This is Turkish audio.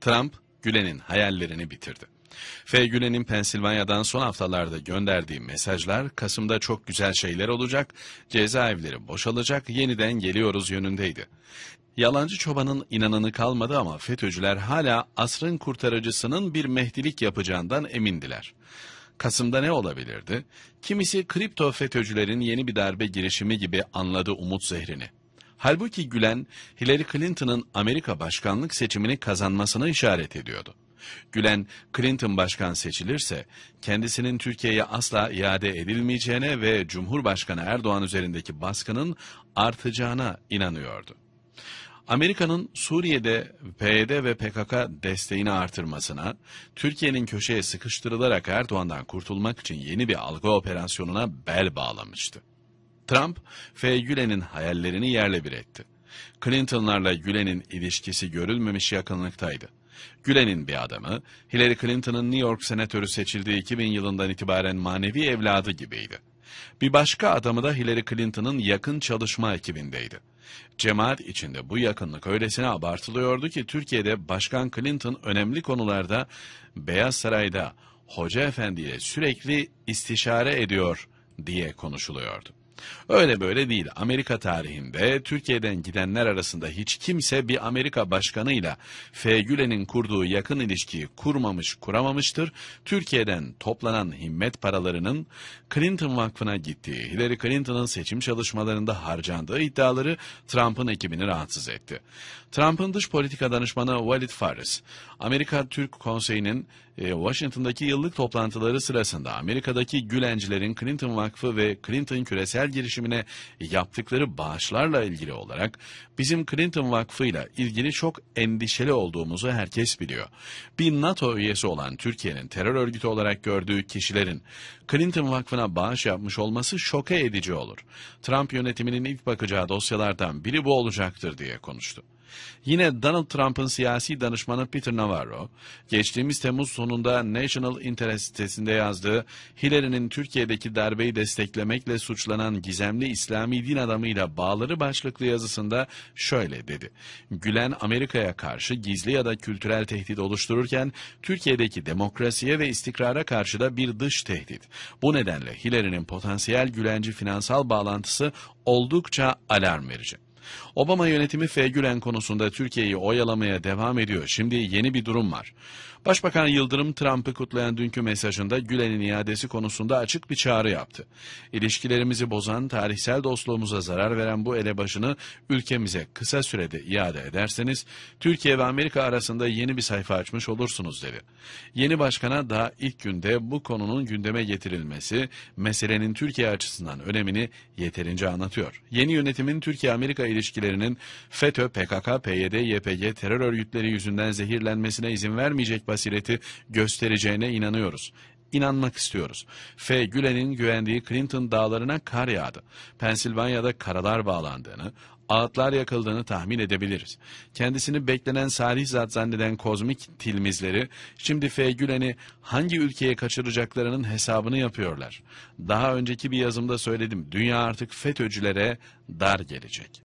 Trump, Gülen'in hayallerini bitirdi. F. Gülen'in Pensilvanya'dan son haftalarda gönderdiği mesajlar Kasım'da çok güzel şeyler olacak, cezaevleri boşalacak, yeniden geliyoruz yönündeydi. Yalancı çobanın inananı kalmadı ama FETÖ'cüler hala asrın kurtarıcısının bir mehdilik yapacağından emindiler. Kasım'da ne olabilirdi? Kimisi kripto FETÖ'cülerin yeni bir darbe girişimi gibi anladı umut zehrini. Halbuki Gülen, Hillary Clinton'ın Amerika başkanlık seçimini kazanmasını işaret ediyordu. Gülen, Clinton başkan seçilirse kendisinin Türkiye'ye asla iade edilmeyeceğine ve Cumhurbaşkanı Erdoğan üzerindeki baskının artacağına inanıyordu. Amerika'nın Suriye'de PYD ve PKK desteğini artırmasına, Türkiye'nin köşeye sıkıştırılarak Erdoğan'dan kurtulmak için yeni bir algı operasyonuna bel bağlamıştı. Trump, F. Gülen'in hayallerini yerle bir etti. Clinton'larla Gülen'in ilişkisi görülmemiş yakınlıktaydı. Gülen'in bir adamı, Hillary Clinton'ın New York senatörü seçildiği 2000 yılından itibaren manevi evladı gibiydi. Bir başka adamı da Hillary Clinton'ın yakın çalışma ekibindeydi. Cemaat içinde bu yakınlık öylesine abartılıyordu ki Türkiye'de Başkan Clinton önemli konularda Beyaz Saray'da Hoca Efendi ile sürekli istişare ediyor diye konuşuluyordu. Öyle böyle değil. Amerika tarihinde Türkiye'den gidenler arasında hiç kimse bir Amerika başkanıyla F. Gülen'in kurduğu yakın ilişkiyi kurmamış kuramamıştır. Türkiye'den toplanan himmet paralarının Clinton Vakfı'na gittiği, Hillary Clinton'ın seçim çalışmalarında harcandığı iddiaları Trump'ın ekibini rahatsız etti. Trump'ın dış politika danışmanı Walid Faris, Amerika Türk Konseyi'nin e, Washington'daki yıllık toplantıları sırasında Amerika'daki Gülencilerin Clinton Vakfı ve Clinton Küresel girişimine yaptıkları bağışlarla ilgili olarak bizim Clinton Vakfı ile ilgili çok endişeli olduğumuzu herkes biliyor. Bir NATO üyesi olan Türkiye'nin terör örgütü olarak gördüğü kişilerin Clinton Vakfı'na bağış yapmış olması şoka edici olur. Trump yönetiminin ilk bakacağı dosyalardan biri bu olacaktır diye konuştu. Yine Donald Trump'ın siyasi danışmanı Peter Navarro, geçtiğimiz Temmuz sonunda National Interest sitesinde yazdığı Hillary'nin Türkiye'deki darbeyi desteklemekle suçlanan gizemli İslami din adamıyla bağları başlıklı yazısında şöyle dedi. Gülen Amerika'ya karşı gizli ya da kültürel tehdit oluştururken Türkiye'deki demokrasiye ve istikrara karşı da bir dış tehdit. Bu nedenle Hillary'nin potansiyel Gülenci finansal bağlantısı oldukça alarm verici. Obama yönetimi Fegülen konusunda Türkiye'yi oyalamaya devam ediyor. Şimdi yeni bir durum var. Başbakan Yıldırım Trump'ı kutlayan dünkü mesajında Gülen'in iadesi konusunda açık bir çağrı yaptı. İlişkilerimizi bozan, tarihsel dostluğumuza zarar veren bu elebaşını ülkemize kısa sürede iade ederseniz Türkiye ve Amerika arasında yeni bir sayfa açmış olursunuz dedi. Yeni başkana daha ilk günde bu konunun gündeme getirilmesi meselenin Türkiye açısından önemini yeterince anlatıyor. Yeni yönetimin Türkiye-Amerika ilişkilerinin FETÖ, PKK, PYD, YPG terör örgütleri yüzünden zehirlenmesine izin vermeyecek basireti göstereceğine inanıyoruz İnanmak istiyoruz. F. Gülen'in güvendiği Clinton dağlarına kar yağdı. Pensilvanya'da karalar bağlandığını, ağıtlar yakıldığını tahmin edebiliriz. Kendisini beklenen salih zat zanneden kozmik tilmizleri şimdi F. Gülen'i hangi ülkeye kaçıracaklarının hesabını yapıyorlar. Daha önceki bir yazımda söyledim, dünya artık FETÖ'cülere dar gelecek.